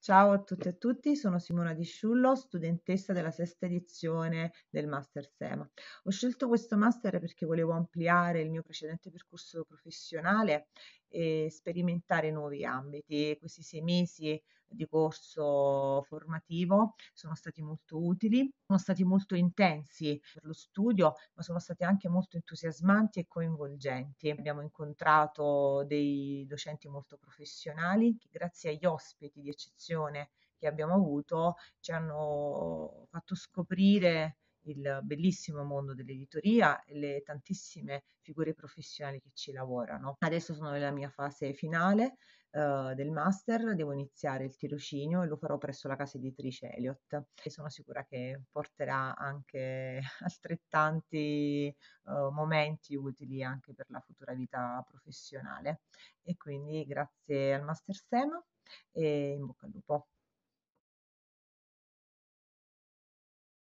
Ciao a tutti e a tutti, sono Simona Di Sciullo, studentessa della sesta edizione del Master SEMA. Ho scelto questo master perché volevo ampliare il mio precedente percorso professionale e sperimentare nuovi ambiti. Questi sei mesi di corso formativo sono stati molto utili, sono stati molto intensi per lo studio, ma sono stati anche molto entusiasmanti e coinvolgenti. Abbiamo incontrato dei docenti molto professionali che grazie agli ospiti di eccezione che abbiamo avuto ci hanno fatto scoprire il bellissimo mondo dell'editoria e le tantissime figure professionali che ci lavorano. Adesso sono nella mia fase finale eh, del master, devo iniziare il tirocinio e lo farò presso la casa editrice Elliott e sono sicura che porterà anche altrettanti eh, momenti utili anche per la futura vita professionale. E quindi grazie al Master SEMA e in bocca al lupo.